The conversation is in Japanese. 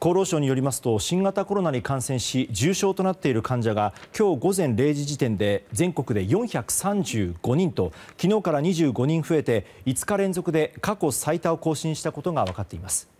厚労省によりますと新型コロナに感染し重症となっている患者が今日午前0時時点で全国で435人と昨日から25人増えて5日連続で過去最多を更新したことが分かっています。